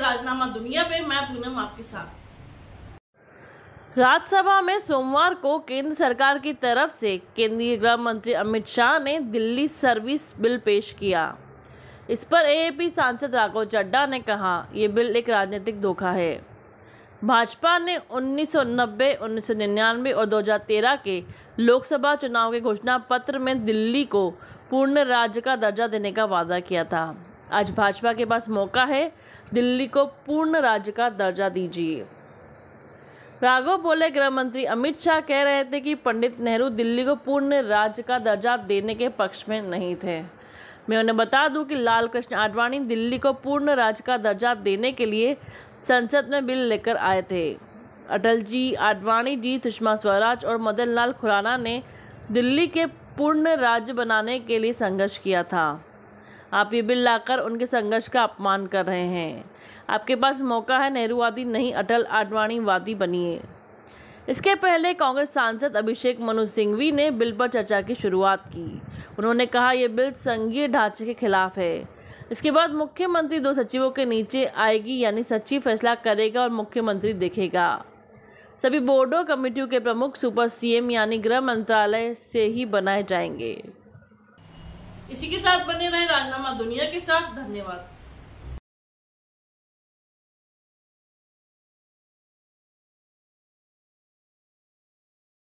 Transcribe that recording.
राजनामा दुनिया पे मैं पूनम आपके साथ राज्यसभा में सोमवार को केंद्र सरकार की तरफ से केंद्रीय गृह मंत्री अमित शाह ने दिल्ली सर्विस बिल पेश किया इस पर एएपी सांसद राघव चड्डा ने कहा यह बिल एक राजनीतिक धोखा है भाजपा ने 1990, 1999 और 2013 के लोकसभा चुनाव के घोषणा पत्र में दिल्ली को पूर्ण राज्य का दर्जा देने का वादा किया था आज भाजपा के पास मौका है दिल्ली को पूर्ण राज्य का दर्जा दीजिए राघव बोले गृह मंत्री अमित शाह कह रहे थे कि पंडित नेहरू दिल्ली को पूर्ण राज्य का दर्जा देने के पक्ष में नहीं थे मैं उन्हें बता दूं कि लाल कृष्ण आडवाणी दिल्ली को पूर्ण राज्य का दर्जा देने के लिए संसद में बिल लेकर आए थे अटल जी आडवाणी जी सुषमा स्वराज और मदन लाल खुराना ने दिल्ली के पूर्ण राज्य बनाने के लिए संघर्ष किया था आप ये बिल लाकर उनके संघर्ष का अपमान कर रहे हैं आपके पास मौका है नेहरूवादी नहीं अटल आडवाणीवादी बनिए इसके पहले कांग्रेस सांसद अभिषेक मनु सिंघवी ने बिल पर चर्चा की शुरुआत की उन्होंने कहा यह बिल संघीय ढांचे के खिलाफ है इसके बाद मुख्यमंत्री दो सचिवों के नीचे आएगी यानी सचिव फैसला करेगा और मुख्यमंत्री देखेगा सभी बोर्डों कमेटियों के प्रमुख सुपर सीएम यानी गृह मंत्रालय से ही बनाए जाएंगे इसी के साथ बने रहें राजनामा दुनिया के साथ धन्यवाद